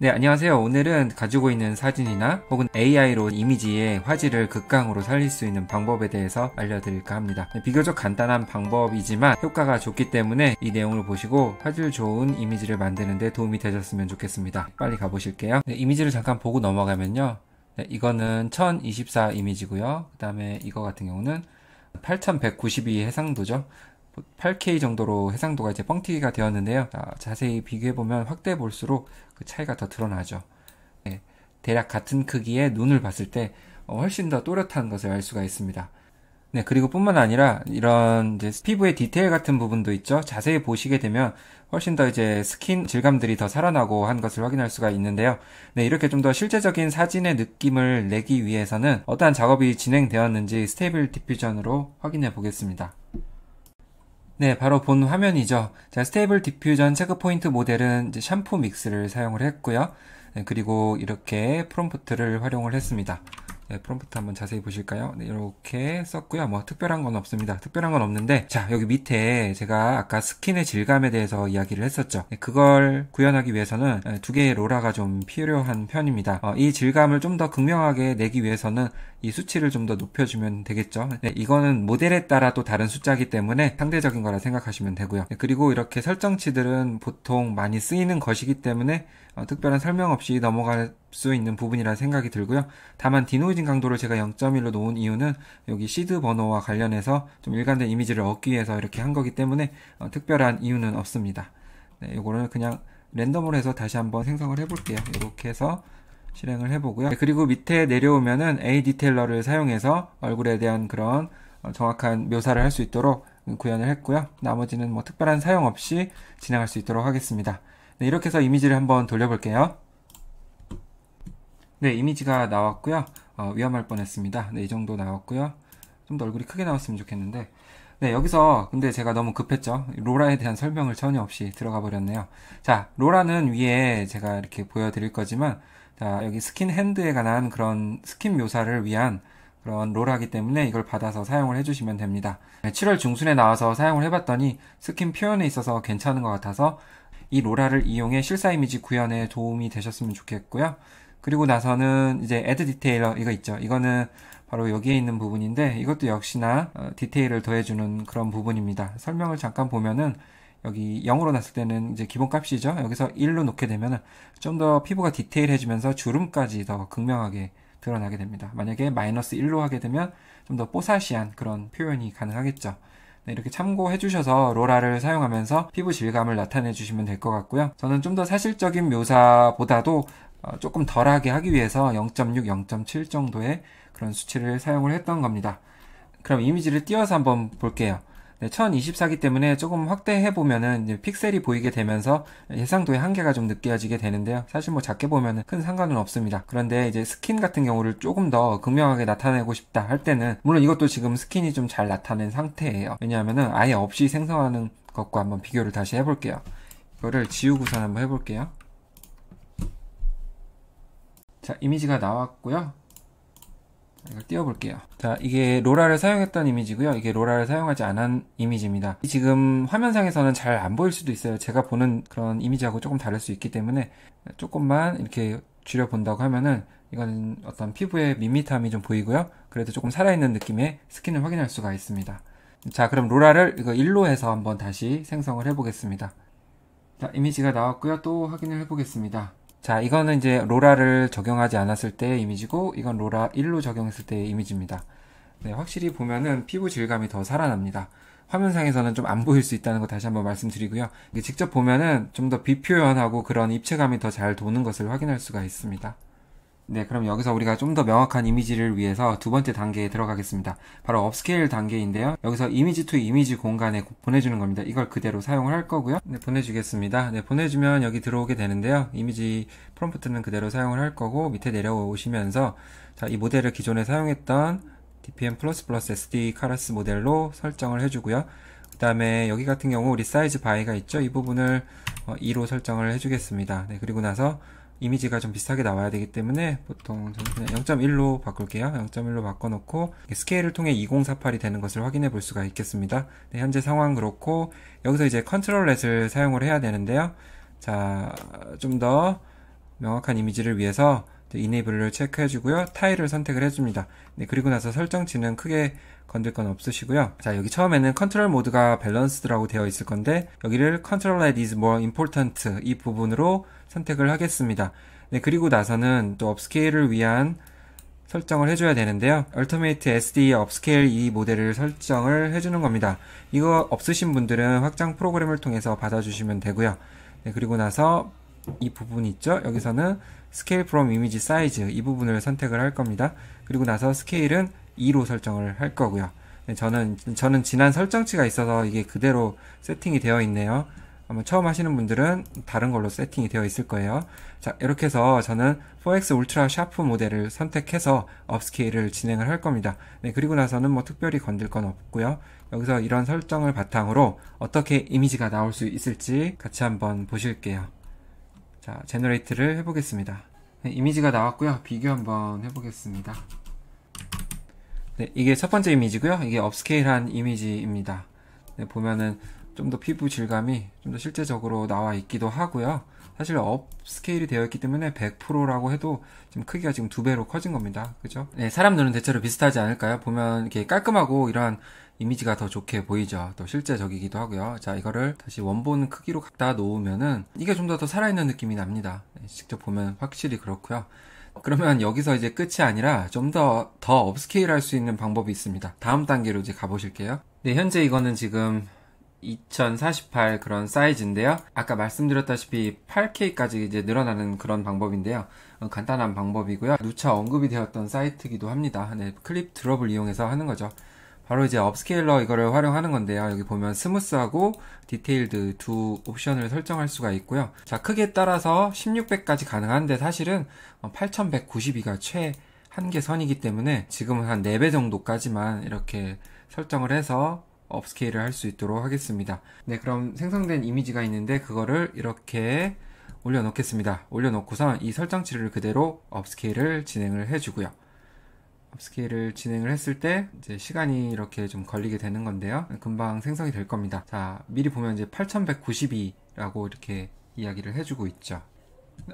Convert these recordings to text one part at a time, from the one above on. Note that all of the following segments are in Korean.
네, 안녕하세요. 오늘은 가지고 있는 사진이나 혹은 AI로 이미지의 화질을 극강으로 살릴 수 있는 방법에 대해서 알려드릴까 합니다. 네, 비교적 간단한 방법이지만 효과가 좋기 때문에 이 내용을 보시고 화질 좋은 이미지를 만드는데 도움이 되셨으면 좋겠습니다. 빨리 가보실게요. 네, 이미지를 잠깐 보고 넘어가면요. 네, 이거는 1024 이미지고요. 그 다음에 이거 같은 경우는 8192 해상도죠. 8K 정도로 해상도가 이제 뻥튀기가 되었는데요. 아, 자, 세히 비교해보면 확대 볼수록 그 차이가 더 드러나죠. 네, 대략 같은 크기의 눈을 봤을 때 훨씬 더 또렷한 것을 알 수가 있습니다. 네, 그리고 뿐만 아니라 이런 피부의 디테일 같은 부분도 있죠. 자세히 보시게 되면 훨씬 더 이제 스킨 질감들이 더 살아나고 한 것을 확인할 수가 있는데요. 네, 이렇게 좀 더 실제적인 사진의 느낌을 내기 위해서는 어떠한 작업이 진행되었는지 스테이블 디퓨전으로 확인해 보겠습니다. 네, 바로 본 화면이죠. 자, 스테이블 디퓨전 체크 포인트 모델은 샴푸 믹스를 사용을 했고요. 네, 그리고 이렇게 프롬프트를 활용을 했습니다. 네, 프롬프트 한번 자세히 보실까요? 네, 이렇게 썼고요. 뭐 특별한 건 없습니다. 특별한 건 없는데 자 여기 밑에 제가 아까 스킨의 질감에 대해서 이야기를 했었죠. 네, 그걸 구현하기 위해서는 네, 두 개의 로라가 좀 필요한 편입니다. 어, 이 질감을 좀 더 극명하게 내기 위해서는 이 수치를 좀 더 높여주면 되겠죠. 네, 이거는 모델에 따라 또 다른 숫자이기 때문에 상대적인 거라 생각하시면 되고요. 네, 그리고 이렇게 설정치들은 보통 많이 쓰이는 것이기 때문에 어, 특별한 설명 없이 넘어갈 수 있는 부분이라 생각이 들고요. 다만 디노이징 강도를 제가 0.1로 놓은 이유는 여기 시드 번호와 관련해서 좀 일관된 이미지를 얻기 위해서 이렇게 한 거기 때문에 어, 특별한 이유는 없습니다. 네, 요거는 그냥 랜덤으로 해서 다시 한번 생성을 해볼게요. 이렇게 해서 실행을 해보고요. 네, 그리고 밑에 내려오면은 A 디테일러를 사용해서 얼굴에 대한 그런 어, 정확한 묘사를 할 수 있도록 구현을 했고요. 나머지는 뭐 특별한 사용 없이 진행할 수 있도록 하겠습니다. 네, 이렇게 해서 이미지를 한번 돌려볼게요. 네, 이미지가 나왔고요. 어, 위험할 뻔했습니다. 네, 이 정도 나왔고요. 좀 더 얼굴이 크게 나왔으면 좋겠는데 네, 여기서 근데 제가 너무 급했죠. 로라에 대한 설명을 전혀 없이 들어가 버렸네요. 자, 로라는 위에 제가 이렇게 보여드릴 거지만 자, 여기 스킨 핸드에 관한 그런 스킨 묘사를 위한 그런 로라기 때문에 이걸 받아서 사용을 해주시면 됩니다. 7월 중순에 나와서 사용을 해봤더니 스킨 표현에 있어서 괜찮은 것 같아서 이 로라를 이용해 실사 이미지 구현에 도움이 되셨으면 좋겠고요. 그리고 나서는 이제 add 디테일러 이거 있죠. 이거는 바로 여기에 있는 부분인데 이것도 역시나 디테일을 어, 더해주는 그런 부분입니다. 설명을 잠깐 보면은 여기 0으로 났을 때는 이제 기본값이죠. 여기서 1로 놓게 되면 은좀 더 피부가 디테일해지면서 주름까지 더 극명하게 드러나게 됩니다. 만약에 마이너스 1로 하게 되면 좀 더 뽀사시한 그런 표현이 가능하겠죠. 네, 이렇게 참고해 주셔서 로라를 사용하면서 피부 질감을 나타내 주시면 될 것 같고요. 저는 좀 더 사실적인 묘사보다도 어, 조금 덜하게 하기 위해서 0.6, 0.7 정도의 그런 수치를 사용을 했던 겁니다. 그럼 이미지를 띄워서 한번 볼게요. 네, 1024기 때문에 조금 확대해 보면은 픽셀이 보이게 되면서 해상도의 한계가 좀 느껴지게 되는데요. 사실 뭐 작게 보면은 큰 상관은 없습니다. 그런데 이제 스킨 같은 경우를 조금 더 극명하게 나타내고 싶다 할 때는 물론 이것도 지금 스킨이 좀 잘 나타낸 상태예요. 왜냐하면은 아예 없이 생성하는 것과 한번 비교를 다시 해볼게요. 이거를 지우고선 한번 해볼게요. 자 이미지가 나왔고요 이걸 띄워볼게요 자 이게 로라를 사용했던 이미지고요 이게 로라를 사용하지 않은 이미지입니다 지금 화면상에서는 잘 안 보일 수도 있어요 제가 보는 그런 이미지하고 조금 다를 수 있기 때문에 조금만 이렇게 줄여본다고 하면은 이건 어떤 피부에 밋밋함이 좀 보이고요 그래도 조금 살아있는 느낌의 스킨을 확인할 수가 있습니다 자 그럼 로라를 이거 1로 해서 한번 다시 생성을 해보겠습니다 자 이미지가 나왔고요 또 확인을 해보겠습니다 자, 이거는 이제 로라를 적용하지 않았을 때의 이미지고, 이건 로라 1로 적용했을 때의 이미지입니다. 네, 확실히 보면은 피부 질감이 더 살아납니다. 화면상에서는 좀 안 보일 수 있다는 거 다시 한번 말씀드리고요. 직접 보면은 좀 더 비표현하고 그런 입체감이 더 잘 도는 것을 확인할 수가 있습니다. 네, 그럼 여기서 우리가 좀 더 명확한 이미지를 위해서 두 번째 단계에 들어가겠습니다. 바로 업스케일 단계인데요. 여기서 이미지 투 이미지 공간에 보내주는 겁니다. 이걸 그대로 사용을 할 거고요. 네, 보내주겠습니다. 네, 보내주면 여기 들어오게 되는데요. 이미지 프롬프트는 그대로 사용을 할 거고 밑에 내려오시면서 자, 이 모델을 기존에 사용했던 dpm++ sd 카라스 모델로 설정을 해주고요. 그 다음에 여기 같은 경우 우리 사이즈 바이가 있죠. 이 부분을 2로 어, 설정을 해주겠습니다. 네, 그리고 나서 이미지가 좀 비슷하게 나와야 되기 때문에 보통 그냥 0.1로 바꿀게요. 0.1로 바꿔놓고 스케일을 통해 2048이 되는 것을 확인해 볼 수가 있겠습니다. 네, 현재 상황 그렇고 여기서 이제 컨트롤 렛을 사용을 해야 되는데요. 자, 좀 더 명확한 이미지를 위해서 이네이블을 체크해 주고요. 타일을 선택을 해줍니다. 네, 그리고 나서 설정치는 크게 건들 건 없으시고요. 자 여기 처음에는 컨트롤 모드가 밸런스드라고 되어 있을 건데 여기를 컨트롤 l is 즈모 r e i m p 이 부분으로 선택을 하겠습니다. 네 그리고 나서는 또 업스케일을 위한 설정을 해줘야 되는데요. 얼터메이트 SD 업스케일 a e 모델을 설정을 해주는 겁니다. 이거 없으신 분들은 확장 프로그램을 통해서 받아주시면 되고요. 네, 그리고 나서 이 부분 있죠? 여기서는 스케일 프롬 이미지 사이즈 이 부분을 선택을 할 겁니다. 그리고 나서 스케일은 2로 설정을 할 거고요. 네, 저는 저는 지난 설정치가 있어서 이게 그대로 세팅이 되어 있네요. 아마 처음 하시는 분들은 다른 걸로 세팅이 되어 있을 거예요. 자, 이렇게 해서 저는 4X 울트라 샤프 모델을 선택해서 업스케일을 진행을 할 겁니다. 네, 그리고 나서는 뭐 특별히 건들 건 없고요. 여기서 이런 설정을 바탕으로 어떻게 이미지가 나올 수 있을지 같이 한번 보실게요. 자, 제너레이트를 해보겠습니다. 네, 이미지가 나왔고요. 비교 한번 해보겠습니다. 네, 이게 첫 번째 이미지고요. 이게 업스케일한 이미지입니다. 네, 보면은 좀 더 피부 질감이 좀 더 실제적으로 나와 있기도 하고요. 사실 업스케일이 되어 있기 때문에 100%라고 해도 지금 크기가 지금 두 배로 커진 겁니다. 그죠? 네, 사람 눈은 대체로 비슷하지 않을까요? 보면 이렇게 깔끔하고 이런 이미지가 더 좋게 보이죠. 또 실제적이기도 하고요. 자, 이거를 다시 원본 크기로 갖다 놓으면은 이게 좀 더 더 살아있는 느낌이 납니다. 네, 직접 보면 확실히 그렇고요. 그러면 여기서 이제 끝이 아니라 좀 더더 더 업스케일 할 수 있는 방법이 있습니다. 다음 단계로 이제 가보실게요. 네, 현재 이거는 지금 2048 그런 사이즈인데요. 아까 말씀드렸다시피 8K까지 이제 늘어나는 그런 방법인데요. 어, 간단한 방법이고요. 누차 언급이 되었던 사이트기도 합니다. 네, 클립 드롭을 이용해서 하는 거죠. 바로 이제 업스케일러 이거를 활용하는 건데요. 여기 보면 스무스하고 디테일드 두 옵션을 설정할 수가 있고요. 자, 크기에 따라서 16배까지 가능한데 사실은 8192가 최 한계 선이기 때문에 지금은 한 4배 정도까지만 이렇게 설정을 해서 업스케일을 할 수 있도록 하겠습니다. 네, 그럼 생성된 이미지가 있는데 그거를 이렇게 올려놓겠습니다. 올려놓고선 이 설정치를 그대로 업스케일을 진행을 해주고요. 업스케일을 진행을 했을 때 이제 시간이 이렇게 좀 걸리게 되는 건데요. 금방 생성이 될 겁니다. 자, 미리 보면 이제 8192라고 이렇게 이야기를 해주고 있죠.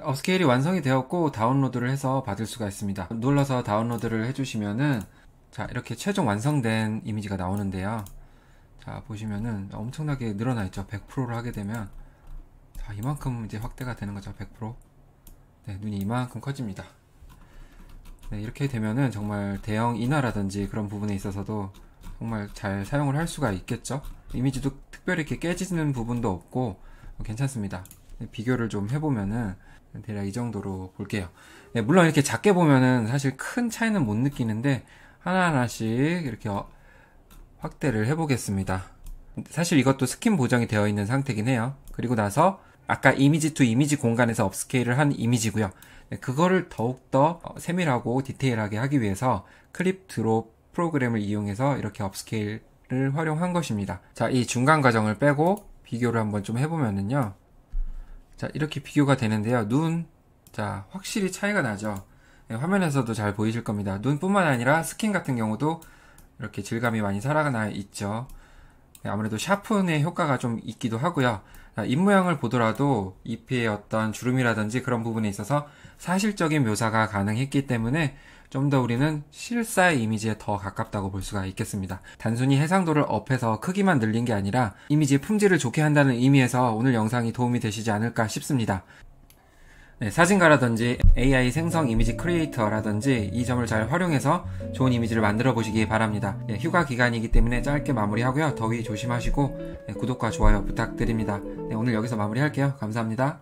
업스케일이 완성이 되었고 다운로드를 해서 받을 수가 있습니다. 눌러서 다운로드를 해주시면은 자, 이렇게 최종 완성된 이미지가 나오는데요. 자, 보시면은 엄청나게 늘어나 있죠. 100%를 하게 되면 자, 이만큼 이제 확대가 되는 거죠. 100%. 네, 눈이 이만큼 커집니다. 네, 이렇게 되면은 정말 대형 인화라든지 그런 부분에 있어서도 정말 잘 사용을 할 수가 있겠죠. 이미지도 특별히 이렇게 깨지는 부분도 없고 어, 괜찮습니다. 네, 비교를 좀 해보면은 대략 이 정도로 볼게요. 네, 물론 이렇게 작게 보면은 사실 큰 차이는 못 느끼는데 하나하나씩 이렇게 어, 확대를 해보겠습니다. 사실 이것도 스킨 보정이 되어 있는 상태긴 해요. 그리고 나서 아까 이미지 2 이미지 공간에서 업스케일을 한 이미지고요. 네, 그거를 더욱더 어, 세밀하고 디테일하게 하기 위해서 클립 드롭 프로그램을 이용해서 이렇게 업스케일을 활용한 것입니다. 자, 이 중간 과정을 빼고 비교를 한번 좀 해보면은요. 자, 이렇게 비교가 되는데요. 눈, 자, 확실히 차이가 나죠. 네, 화면에서도 잘 보이실 겁니다. 눈뿐만 아니라 스킨 같은 경우도 이렇게 질감이 많이 살아나 있죠. 네, 아무래도 샤픈의 효과가 좀 있기도 하고요. 자, 입 모양을 보더라도 잎의 어떤 주름이라든지 그런 부분에 있어서 사실적인 묘사가 가능했기 때문에 좀 더 우리는 실사의 이미지에 더 가깝다고 볼 수가 있겠습니다. 단순히 해상도를 업해서 크기만 늘린 게 아니라 이미지의 품질을 좋게 한다는 의미에서 오늘 영상이 도움이 되시지 않을까 싶습니다. 네, 사진가라든지 AI 생성 이미지 크리에이터라든지 이 점을 잘 활용해서 좋은 이미지를 만들어 보시기 바랍니다. 네, 휴가 기간이기 때문에 짧게 마무리하고요. 더위 조심하시고 네, 구독과 좋아요 부탁드립니다. 네, 오늘 여기서 마무리할게요. 감사합니다.